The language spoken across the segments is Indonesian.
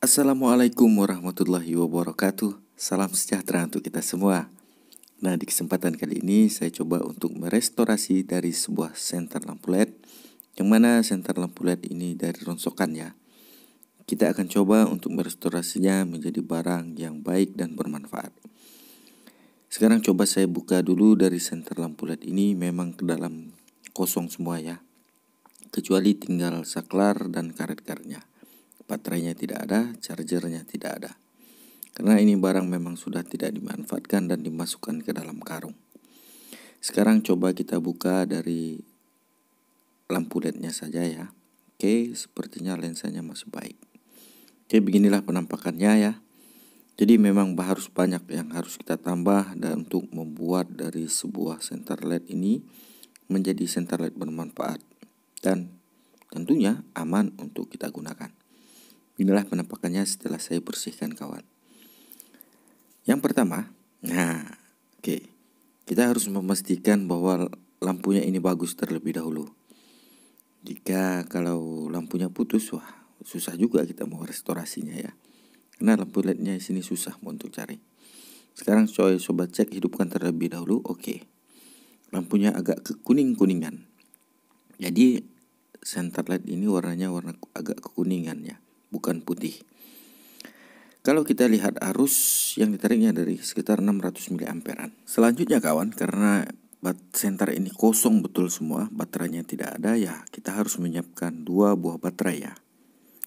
Assalamualaikum warahmatullahi wabarakatuh. Salam sejahtera untuk kita semua. Nah, di kesempatan kali ini saya coba untuk merestorasi dari sebuah senter lampu LED yang mana senter lampu LED ini dari ronsokan ya. Kita akan coba untuk merestorasinya menjadi barang yang baik dan bermanfaat. Sekarang coba saya buka dulu dari senter lampu LED ini memang ke dalam kosong semua ya. Kecuali tinggal saklar dan karet-karetnya baterainya tidak ada, chargernya tidak ada. Karena ini barang memang sudah tidak dimanfaatkan dan dimasukkan ke dalam karung. Sekarang coba kita buka dari lampu LED-nya saja ya. Oke, sepertinya lensanya masih baik. Oke, beginilah penampakannya ya. Jadi memang harus banyak yang harus kita tambah dan untuk membuat dari sebuah center LED ini menjadi center LED bermanfaat dan tentunya aman untuk kita gunakan. Inilah penampakannya setelah saya bersihkan kawat. Yang pertama, nah, oke, okay. kita harus memastikan bahwa lampunya ini bagus terlebih dahulu. Jika kalau lampunya putus, wah susah juga kita mau restorasinya ya. Karena lampu LED-nya di sini susah untuk cari. Sekarang coy coba cek hidupkan terlebih dahulu, oke. Okay. Lampunya agak kekuning-kuningan. Jadi center light ini warnanya warna agak kekuningan ya bukan putih. Kalau kita lihat arus yang ditariknya dari sekitar 600 mA. Selanjutnya kawan, karena bat center ini kosong betul semua, baterainya tidak ada ya, kita harus menyiapkan dua buah baterai ya.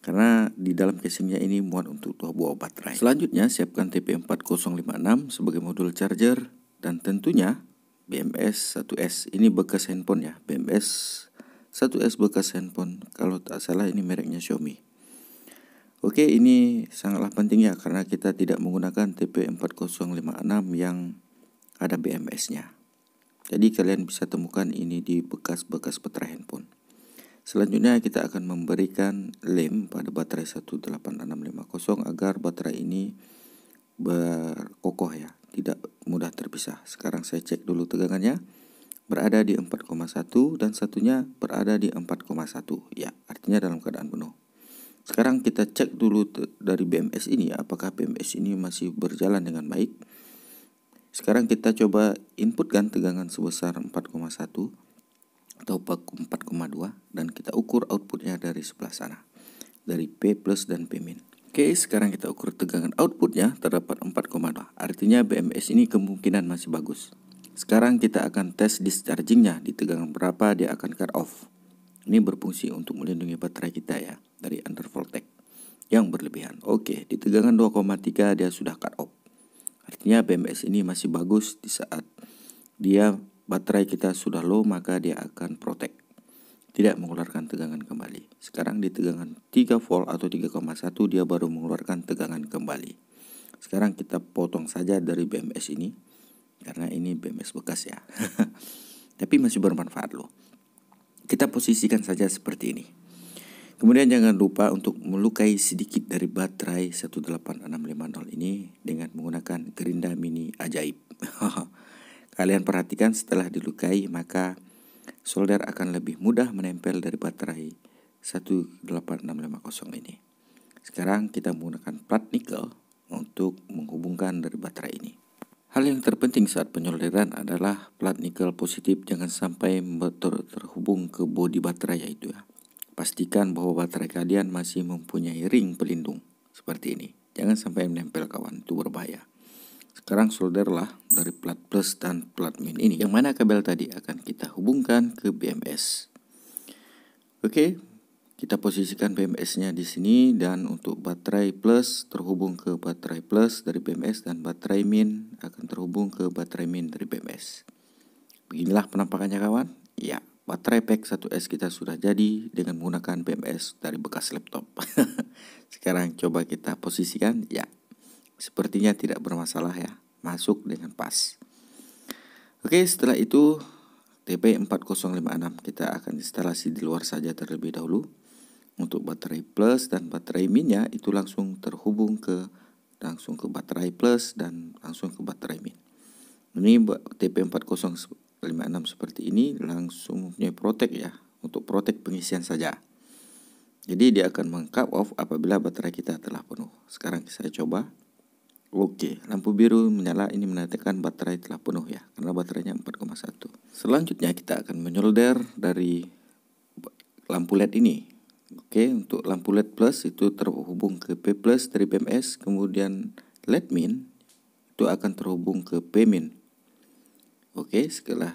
Karena di dalam casingnya ini muat untuk dua buah baterai. Selanjutnya siapkan TP4056 sebagai modul charger dan tentunya BMS 1S. Ini bekas handphone ya, BMS 1S bekas handphone. Kalau tak salah ini mereknya Xiaomi. Oke, ini sangatlah penting ya karena kita tidak menggunakan TP4056 yang ada BMS-nya. Jadi kalian bisa temukan ini di bekas-bekas petra handphone. Selanjutnya kita akan memberikan lem pada baterai 18650 agar baterai ini berkokoh ya, tidak mudah terpisah. Sekarang saya cek dulu tegangannya. Berada di 4,1 dan satunya berada di 4,1. Ya, artinya dalam keadaan penuh. Sekarang kita cek dulu dari BMS ini ya, apakah BMS ini masih berjalan dengan baik. Sekarang kita coba inputkan tegangan sebesar 4,1 atau 4,2 dan kita ukur outputnya dari sebelah sana dari P plus dan P min. Oke, sekarang kita ukur tegangan outputnya terdapat 4,2. Artinya BMS ini kemungkinan masih bagus. Sekarang kita akan tes dischargingnya di tegangan berapa dia akan cut off. Ini berfungsi untuk melindungi baterai kita ya dari undervoltage yang berlebihan. Oke, di tegangan 2,3 dia sudah cut off. Artinya BMS ini masih bagus di saat dia baterai kita sudah low maka dia akan protect. Tidak mengeluarkan tegangan kembali. Sekarang di tegangan 3 volt atau 3,1 dia baru mengeluarkan tegangan kembali. Sekarang kita potong saja dari BMS ini karena ini BMS bekas ya. Tapi masih bermanfaat loh. Kita posisikan saja seperti ini. Kemudian jangan lupa untuk melukai sedikit dari baterai 18650 ini dengan menggunakan gerinda mini ajaib. Kalian perhatikan setelah dilukai maka solder akan lebih mudah menempel dari baterai 18650 ini. Sekarang kita menggunakan plat nikel untuk menghubungkan dari baterai ini. Hal yang terpenting saat penyolderan adalah plat nikel positif jangan sampai ter terhubung ke bodi baterai yaitu ya. Pastikan bahwa baterai kalian masih mempunyai ring pelindung seperti ini. Jangan sampai menempel kawan, itu berbahaya. Sekarang solderlah dari plat plus dan plat min ini. Yang mana kabel tadi akan kita hubungkan ke BMS. Oke, kita posisikan BMS-nya di sini dan untuk baterai plus terhubung ke baterai plus dari BMS dan baterai min akan terhubung ke baterai min dari BMS. Beginilah penampakannya kawan. Ya, baterai pack 1S kita sudah jadi dengan menggunakan BMS dari bekas laptop. Sekarang coba kita posisikan. Ya, sepertinya tidak bermasalah ya. Masuk dengan pas. Oke, setelah itu TP4056 kita akan instalasi di luar saja terlebih dahulu. Untuk baterai plus dan baterai minnya itu langsung terhubung ke langsung ke baterai plus dan langsung ke baterai min. Ini TP4056 seperti ini langsung punya protek ya untuk protek pengisian saja. Jadi dia akan meng off apabila baterai kita telah penuh. Sekarang saya coba. Oke, lampu biru menyala ini menandakan baterai telah penuh ya, karena baterainya 4,1. Selanjutnya kita akan menyolder dari lampu LED ini. Oke, untuk lampu LED plus itu terhubung ke P plus dari PMS kemudian LED min itu akan terhubung ke P min. Oke, setelah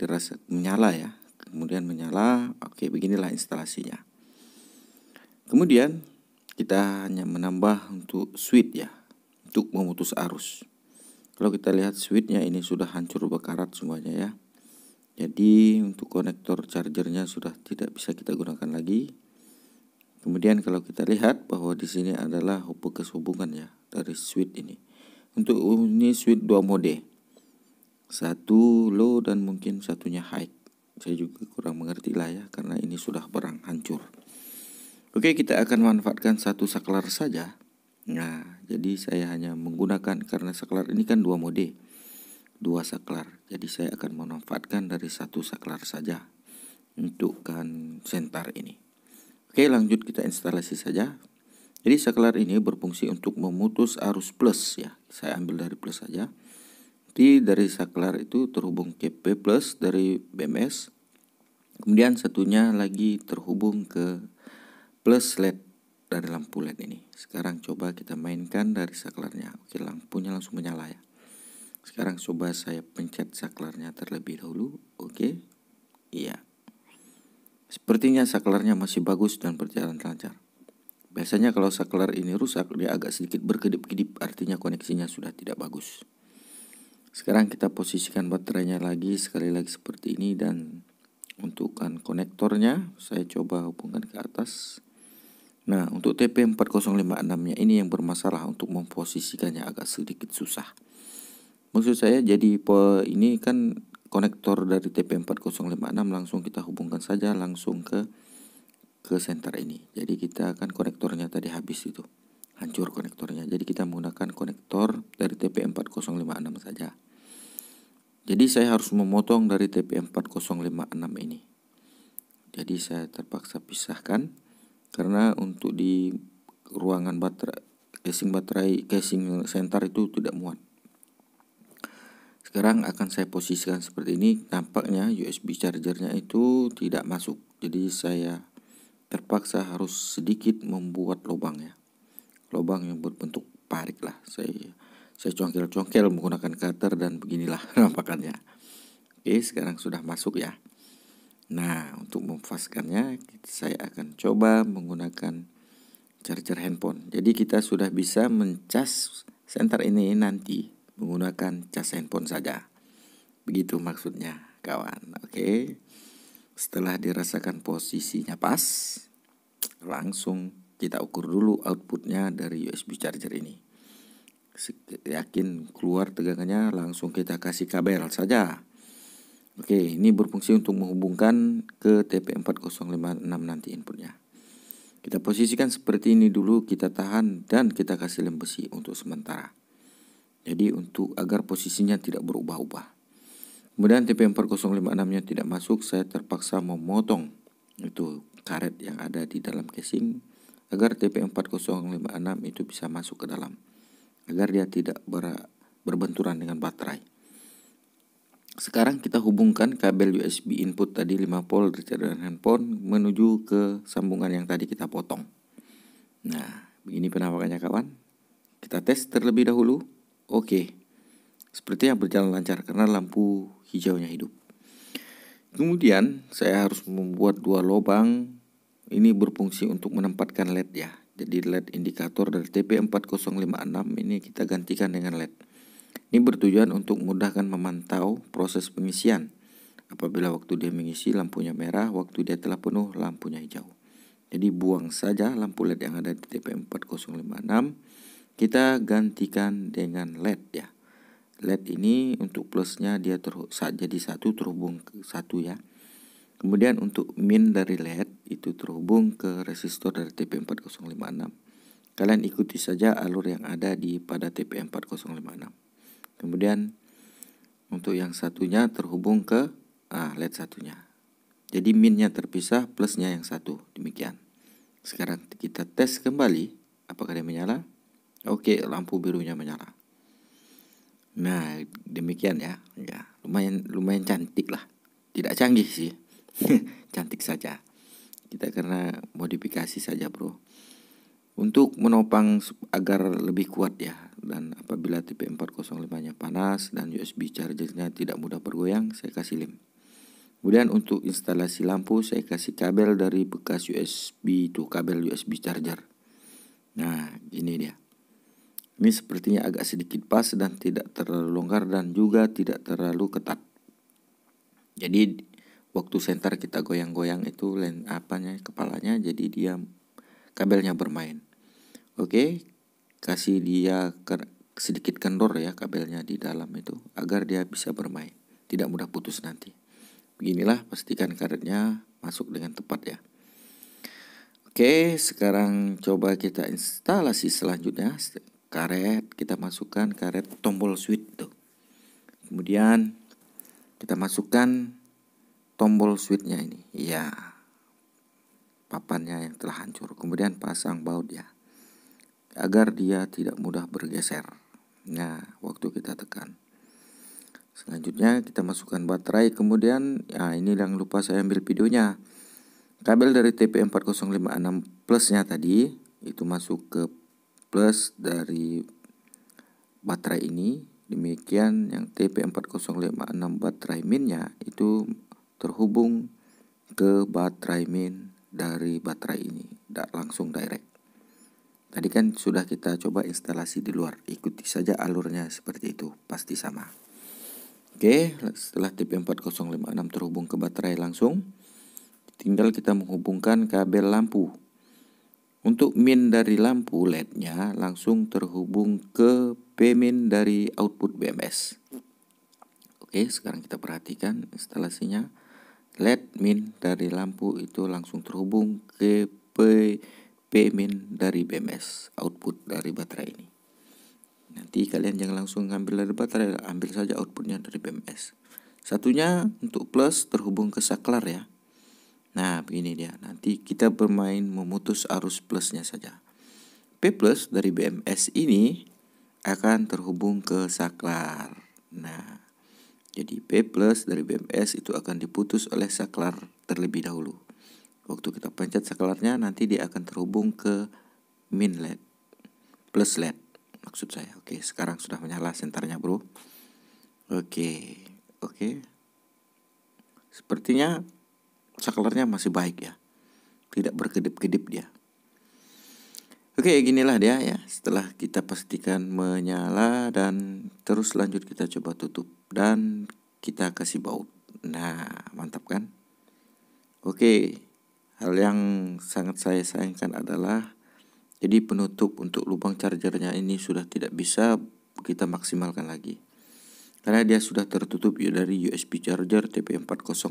dirasa menyala ya, kemudian menyala. Oke, beginilah instalasinya. Kemudian kita hanya menambah untuk switch ya, untuk memutus arus. Kalau kita lihat switchnya ini sudah hancur berkarat semuanya ya. Jadi untuk konektor chargernya sudah tidak bisa kita gunakan lagi. Kemudian kalau kita lihat bahwa di sini adalah hubungan hubungan ya dari suite ini. Untuk ini suite dua mode. Satu low dan mungkin satunya high. Saya juga kurang mengerti lah ya karena ini sudah barang hancur. Oke, kita akan manfaatkan satu saklar saja. Nah, jadi saya hanya menggunakan karena saklar ini kan dua mode. Dua saklar. Jadi saya akan memanfaatkan dari satu saklar saja untuk kan sentar ini. Oke lanjut kita instalasi saja Jadi saklar ini berfungsi untuk memutus arus plus ya Saya ambil dari plus saja Jadi dari saklar itu terhubung ke P plus dari BMS Kemudian satunya lagi terhubung ke plus LED dari lampu LED ini Sekarang coba kita mainkan dari saklarnya Oke lampunya langsung menyala ya sekarang coba saya pencet saklarnya terlebih dahulu. Oke. Iya. Sepertinya saklarnya masih bagus dan berjalan lancar. Biasanya kalau saklar ini rusak, dia agak sedikit berkedip-kedip, artinya koneksinya sudah tidak bagus. Sekarang kita posisikan baterainya lagi sekali lagi seperti ini dan untukkan konektornya saya coba hubungkan ke atas. Nah, untuk TP4056-nya ini yang bermasalah untuk memposisikannya agak sedikit susah. Maksud saya jadi ini kan konektor dari TP4056 langsung kita hubungkan saja langsung ke ke center ini jadi kita akan konektornya tadi habis itu hancur konektornya jadi kita menggunakan konektor dari TP4056 saja jadi saya harus memotong dari TP4056 ini jadi saya terpaksa pisahkan karena untuk di ruangan baterai casing baterai casing center itu tidak muat sekarang akan saya posisikan seperti ini tampaknya USB chargernya itu tidak masuk jadi saya terpaksa harus sedikit membuat lubang ya lubang yang berbentuk parik lah saya saya congkel-congkel menggunakan cutter dan beginilah nampakannya oke sekarang sudah masuk ya nah untuk memfaskannya saya akan coba menggunakan charger handphone jadi kita sudah bisa mencas center ini nanti menggunakan cas handphone saja. Begitu maksudnya, kawan. Oke. Setelah dirasakan posisinya pas, langsung kita ukur dulu outputnya dari USB charger ini. Yakin keluar tegangannya, langsung kita kasih kabel saja. Oke, ini berfungsi untuk menghubungkan ke TP4056 nanti inputnya. Kita posisikan seperti ini dulu, kita tahan dan kita kasih lem besi untuk sementara. Jadi untuk agar posisinya tidak berubah-ubah. Kemudian TP4056-nya tidak masuk, saya terpaksa memotong itu karet yang ada di dalam casing agar TP4056 itu bisa masuk ke dalam agar dia tidak ber, berbenturan dengan baterai. Sekarang kita hubungkan kabel USB input tadi 5 volt dari cadangan handphone menuju ke sambungan yang tadi kita potong. Nah, begini penampakannya kawan. Kita tes terlebih dahulu. Oke, seperti yang berjalan lancar karena lampu hijaunya hidup. Kemudian saya harus membuat dua lubang. Ini berfungsi untuk menempatkan LED ya. Jadi LED indikator dari TP4056 ini kita gantikan dengan LED. Ini bertujuan untuk memudahkan memantau proses pengisian. Apabila waktu dia mengisi lampunya merah, waktu dia telah penuh lampunya hijau. Jadi buang saja lampu LED yang ada di TP4056 kita gantikan dengan LED ya LED ini untuk plusnya dia ter jadi satu terhubung ke satu ya kemudian untuk min dari LED itu terhubung ke resistor dari TP4056 kalian ikuti saja alur yang ada di pada TP4056 kemudian untuk yang satunya terhubung ke ah, LED satunya jadi minnya terpisah, plusnya yang satu. Demikian. Sekarang kita tes kembali apakah dia menyala. Oke, lampu birunya menyala. Nah, demikian ya. Ya, lumayan lumayan cantik lah. Tidak canggih sih. cantik saja. Kita karena modifikasi saja, Bro. Untuk menopang agar lebih kuat ya dan apabila tipe 405-nya panas dan USB chargernya tidak mudah bergoyang, saya kasih lem. Kemudian untuk instalasi lampu saya kasih kabel dari bekas USB itu kabel USB charger. Nah, ini dia. Ini sepertinya agak sedikit pas dan tidak terlalu longgar dan juga tidak terlalu ketat. Jadi waktu senter kita goyang-goyang itu len apanya kepalanya jadi dia kabelnya bermain. Oke, kasih dia sedikit kendor ya kabelnya di dalam itu agar dia bisa bermain, tidak mudah putus nanti. Beginilah pastikan karetnya masuk dengan tepat ya. Oke, sekarang coba kita instalasi selanjutnya karet kita masukkan karet tombol switch tuh kemudian kita masukkan tombol switchnya ini ya papannya yang telah hancur kemudian pasang baut ya agar dia tidak mudah bergeser nah waktu kita tekan selanjutnya kita masukkan baterai kemudian ya ini yang lupa saya ambil videonya kabel dari TP4056 plusnya tadi itu masuk ke plus dari baterai ini demikian yang TP4056 baterai minnya itu terhubung ke baterai min dari baterai ini tidak langsung direct tadi kan sudah kita coba instalasi di luar ikuti saja alurnya seperti itu pasti sama oke setelah TP4056 terhubung ke baterai langsung tinggal kita menghubungkan kabel lampu untuk min dari lampu LED-nya langsung terhubung ke pemin dari output BMS. Oke, sekarang kita perhatikan instalasinya. LED min dari lampu itu langsung terhubung ke P min dari BMS, output dari baterai ini. Nanti kalian jangan langsung ngambil dari baterai, ambil saja outputnya dari BMS. Satunya untuk plus terhubung ke saklar ya. Nah, begini dia. Nanti kita bermain memutus arus plusnya saja. P plus dari BMS ini akan terhubung ke saklar. Nah, jadi P plus dari BMS itu akan diputus oleh saklar terlebih dahulu. Waktu kita pencet saklarnya nanti dia akan terhubung ke min LED plus LED maksud saya. Oke, sekarang sudah menyala senternya, Bro. Oke. Oke. Sepertinya saklarnya masih baik ya tidak berkedip-kedip dia Oke ginilah dia ya setelah kita pastikan menyala dan terus lanjut kita coba tutup dan kita kasih baut Nah mantap kan Oke hal yang sangat saya sayangkan adalah jadi penutup untuk lubang chargernya ini sudah tidak bisa kita maksimalkan lagi karena dia sudah tertutup ya dari USB charger tp 4056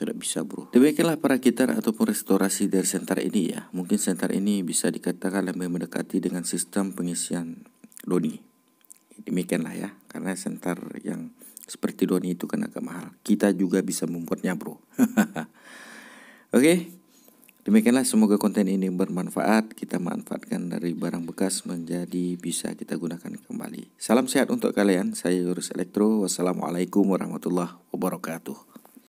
tidak bisa bro demikianlah para gitar ataupun restorasi dari senter ini ya mungkin senter ini bisa dikatakan lebih mendekati dengan sistem pengisian Doni demikianlah ya karena senter yang seperti Doni itu kan agak mahal kita juga bisa membuatnya bro oke okay? Demikianlah semoga konten ini bermanfaat. Kita manfaatkan dari barang bekas menjadi bisa kita gunakan kembali. Salam sehat untuk kalian. Saya Yoris Elektro. Wassalamualaikum warahmatullahi wabarakatuh.